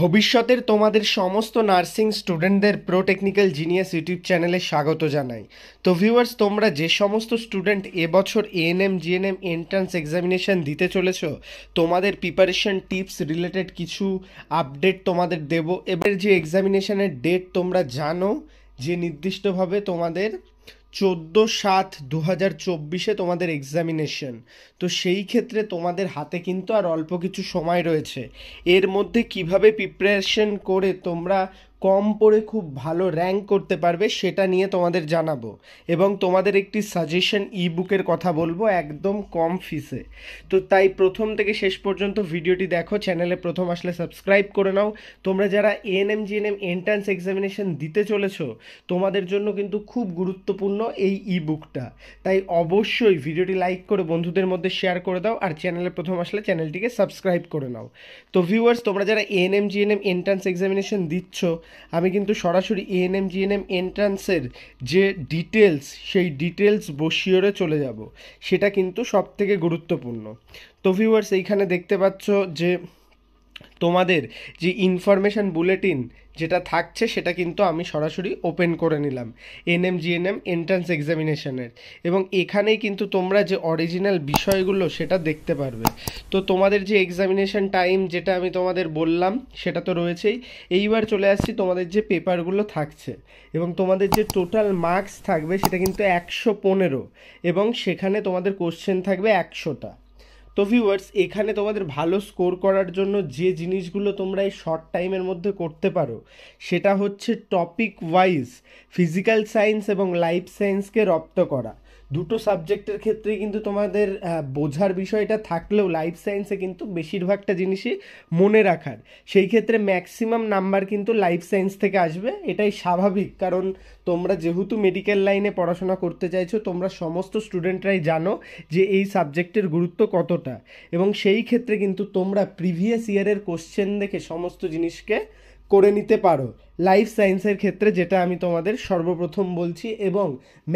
ভবিষ্যতের তোমাদের সমস্ত নার্সিং স্টুডেন্টদের প্রো টেকনিক্যাল জিনিয়াস ইউটিউব চ্যানেলে স্বাগত জানাই তো ভিউয়ার্স তোমরা যে সমস্ত স্টুডেন্ট এবছর এএনএম জিএনএম এন্ট্রান্স এক্সামিনেশান দিতে চলেছ তোমাদের প্রিপারেশন টিপস রিলেটেড কিছু আপডেট তোমাদের দেব এবার যে এক্সামিনেশানের ডেট তোমরা জানো যে নির্দিষ্টভাবে তোমাদের চোদ্দো সাত দু হাজার চব্বিশে তোমাদের এক্সামিনেশন তো সেই ক্ষেত্রে তোমাদের হাতে কিন্তু আর অল্প কিছু সময় রয়েছে এর মধ্যে কিভাবে প্রিপারেশন করে তোমরা কম পড়ে খুব ভালো র্যাঙ্ক করতে পারবে সেটা নিয়ে তোমাদের জানাবো এবং তোমাদের একটি সাজেশন ই বুকের কথা বলবো একদম কম ফিসে তো তাই প্রথম থেকে শেষ পর্যন্ত ভিডিওটি দেখো চ্যানেলে প্রথম আসলে সাবস্ক্রাইব করে নাও তোমরা যারা এএনএম জিএনএম এন্ট্রান্স এক্সামিনেশন দিতে চলেছ তোমাদের জন্য কিন্তু খুব গুরুত্বপূর্ণ এই ই বুকটা তাই অবশ্যই ভিডিওটি লাইক করে বন্ধুদের মধ্যে শেয়ার করে দাও আর চ্যানেলে প্রথম আসলে চ্যানেলটিকে সাবস্ক্রাইব করে নাও তো ভিউয়ার্স তোমরা যারা এএনএম জিএনএম এন্ট্রান্স এক্সামিনেশন দিচ্ছ আমি কিন্তু সরাসরি এএনএম জিএনএম এন্ট্রান্সের যে ডিটেলস সেই ডিটেলস বসিয়রে চলে যাব সেটা কিন্তু সব থেকে গুরুত্বপূর্ণ তো ভিউয়ার্স এইখানে দেখতে পাচ্ছ যে তোমাদের যে ইনফরমেশান বুলেটিন যেটা থাকছে সেটা কিন্তু আমি সরাসরি ওপেন করে নিলাম এনএম জিএনএম এন্ট্রান্স এক্সামিনেশানের এবং এখানেই কিন্তু তোমরা যে অরিজিনাল বিষয়গুলো সেটা দেখতে পারবে তো তোমাদের যে এক্সামিনেশান টাইম যেটা আমি তোমাদের বললাম সেটা তো রয়েছেই এইবার চলে আসছি তোমাদের যে পেপারগুলো থাকছে এবং তোমাদের যে টোটাল মার্কস থাকবে সেটা কিন্তু একশো পনেরো এবং সেখানে তোমাদের কোশ্চেন থাকবে একশোটা তো ভিউয়ার্স এখানে তোমাদের ভালো স্কোর করার জন্য যে জিনিসগুলো তোমরা এই শর্ট টাইমের মধ্যে করতে পারো সেটা হচ্ছে টপিক ওয়াইজ ফিজিক্যাল সায়েন্স এবং লাইফ সায়েন্সকে রপ্ত করা দুটো সাবজেক্টের ক্ষেত্রে কিন্তু তোমাদের বোঝার বিষয়টা থাকলেও লাইফ সায়েন্সে কিন্তু বেশিরভাগটা জিনিসই মনে রাখার সেই ক্ষেত্রে ম্যাক্সিমাম নাম্বার কিন্তু লাইফ সায়েন্স থেকে আসবে এটাই স্বাভাবিক কারণ তোমরা যেহেতু মেডিকেল লাইনে পড়াশোনা করতে চাইছো তোমরা সমস্ত স্টুডেন্টরাই জানো যে এই সাবজেক্টের গুরুত্ব কতটা এবং সেই ক্ষেত্রে কিন্তু তোমরা প্রিভিয়াস ইয়ারের কোশ্চেন দেখে সমস্ত জিনিসকে করে নিতে পারো লাইফ সায়েন্সের ক্ষেত্রে যেটা আমি তোমাদের সর্বপ্রথম বলছি এবং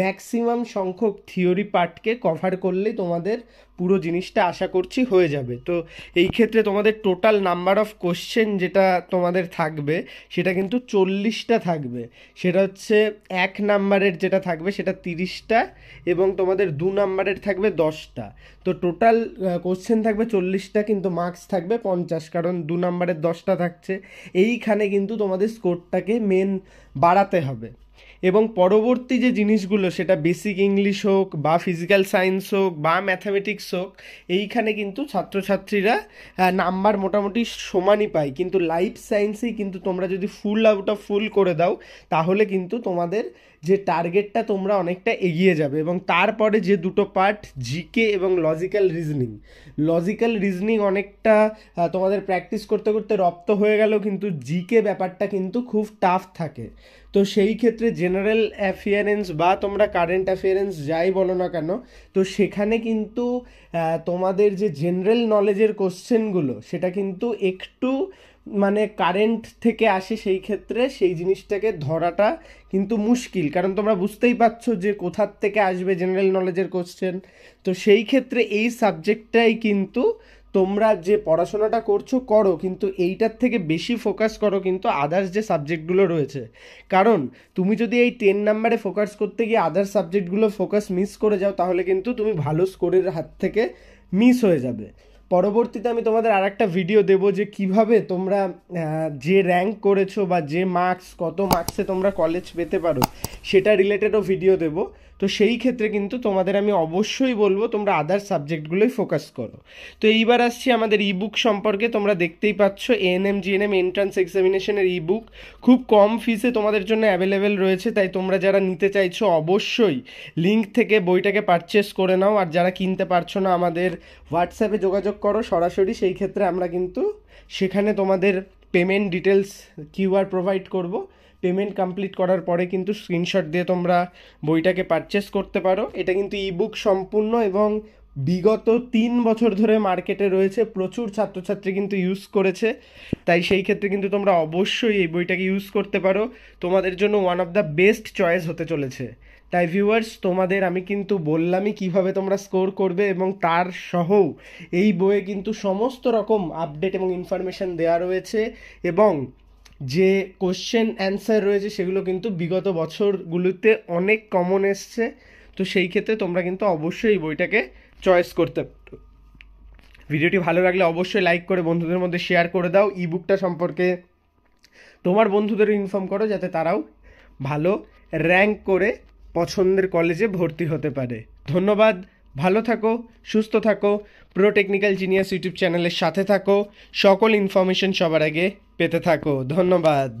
ম্যাক্সিমাম সংখ্যক থিওরি পার্টকে কভার করলেই তোমাদের পুরো জিনিসটা আশা করছি হয়ে যাবে তো এই ক্ষেত্রে তোমাদের টোটাল নাম্বার অফ কোশ্চেন যেটা তোমাদের থাকবে সেটা কিন্তু চল্লিশটা থাকবে সেটা হচ্ছে এক নাম্বারের যেটা থাকবে সেটা তিরিশটা এবং তোমাদের দু নাম্বারের থাকবে দশটা তো টোটাল কোশ্চেন থাকবে চল্লিশটা কিন্তু মার্কস থাকবে পঞ্চাশ কারণ দু নাম্বারের দশটা থাকছে এইখানে কিন্তু তোমাদের স্কোর ভোটটাকে মেন বাড়াতে হবে এবং পরবর্তী যে জিনিসগুলো সেটা বেসিক ইংলিশ হোক বা ফিজিক্যাল সায়েন্স হোক বা ম্যাথামেটিক্স হোক এইখানে কিন্তু ছাত্রছাত্রীরা নাম্বার মোটামুটি সমানই পায় কিন্তু লাইফ সায়েন্সেই কিন্তু তোমরা যদি ফুল আউট অফ ফুল করে দাও তাহলে কিন্তু তোমাদের যে টার্গেটটা তোমরা অনেকটা এগিয়ে যাবে এবং তারপরে যে দুটো পার্ট জিকে এবং লজিক্যাল রিজনিং লজিক্যাল রিজনিং অনেকটা তোমাদের প্র্যাকটিস করতে করতে রপ্ত হয়ে গেল কিন্তু জিকে ব্যাপারটা কিন্তু খুব টাফ থাকে তো সেই ক্ষেত্রে যে জেনারেল অ্যাফিয়ারেন্স বা তোমরা কারেন্ট অ্যাফিয়ারেন্স যাই বলো না কেন তো সেখানে কিন্তু তোমাদের যে জেনারেল নলেজের কোশ্চেনগুলো সেটা কিন্তু একটু মানে কারেন্ট থেকে আসে সেই ক্ষেত্রে সেই জিনিসটাকে ধরাটা কিন্তু মুশকিল কারণ তোমরা বুঝতেই পারছো যে কোথার থেকে আসবে জেনারেল নলেজের কোশ্চেন তো সেই ক্ষেত্রে এই সাবজেক্টটাই কিন্তু তোমরা যে পড়াশোনাটা করছো করো কিন্তু এইটার থেকে বেশি ফোকাস করো কিন্তু আদার্স যে সাবজেক্টগুলো রয়েছে কারণ তুমি যদি এই টেন নাম্বারে ফোকাস করতে গিয়ে আদার্স সাবজেক্টগুলো ফোকাস মিস করে যাও তাহলে কিন্তু তুমি ভালো স্কোরের হাত থেকে মিস হয়ে যাবে পরবর্তীতে আমি তোমাদের আর একটা ভিডিও দেবো যে কিভাবে তোমরা যে র্যাঙ্ক করেছো বা যে মার্কস কত মার্কসে তোমরা কলেজ পেতে পারো সেটা রিলেটেডও ভিডিও দেব তো সেই ক্ষেত্রে কিন্তু তোমাদের আমি অবশ্যই বলবো তোমরা আদার সাবজেক্টগুলোই ফোকাস করো তো এইবার আসছি আমাদের ইবুক সম্পর্কে তোমরা দেখতেই পাচ্ছ এএনএম জিএনএম এন্ট্রান্স এক্সামিনেশনের ইবুক খুব কম ফিসে তোমাদের জন্য অ্যাভেলেবেল রয়েছে তাই তোমরা যারা নিতে চাইছো অবশ্যই লিঙ্ক থেকে বইটাকে পারচেস করে নাও আর যারা কিনতে পারছো না আমাদের হোয়াটসঅ্যাপে যোগাযোগ করো সরাসরি সেই ক্ষেত্রে আমরা কিন্তু সেখানে তোমাদের পেমেন্ট ডিটেলস কিউআর প্রোভাইড করবো পেমেন্ট কমপ্লিট করার পরে কিন্তু স্ক্রিনশট দিয়ে তোমরা বইটাকে পারচেস করতে পারো এটা কিন্তু ইবুক সম্পূর্ণ এবং বিগত তিন বছর ধরে মার্কেটে রয়েছে প্রচুর ছাত্রছাত্রী কিন্তু ইউজ করেছে তাই সেই ক্ষেত্রে কিন্তু তোমরা অবশ্যই এই বইটাকে ইউজ করতে পারো তোমাদের জন্য one of the best choice হতে চলেছে তাই ভিউয়ার্স তোমাদের আমি কিন্তু বললামই কিভাবে তোমরা স্কোর করবে এবং তার সহ এই বইয়ে কিন্তু সমস্ত রকম আপডেট এবং ইনফরমেশান দেওয়া রয়েছে এবং যে কোশ্চেন অ্যান্সার রয়েছে সেগুলো কিন্তু বিগত বছরগুলোতে অনেক কমন এসছে তো সেই ক্ষেত্রে তোমরা কিন্তু অবশ্যই বইটাকে চয়েস করতে ভিডিওটি ভালো লাগলে অবশ্যই লাইক করে বন্ধুদের মধ্যে শেয়ার করে দাও বুকটা সম্পর্কে তোমার বন্ধুদের ইনফর্ম করো যাতে তারাও ভালো র্যাঙ্ক করে পছন্দের কলেজে ভর্তি হতে পারে ধন্যবাদ ভালো থাকো সুস্থ থাকো প্রো টেকনিক্যাল জিনিয়াস ইউটিউব চ্যানেলের সাথে থাকো সকল ইনফরমেশন সবার আগে পেতে থাকো ধন্যবাদ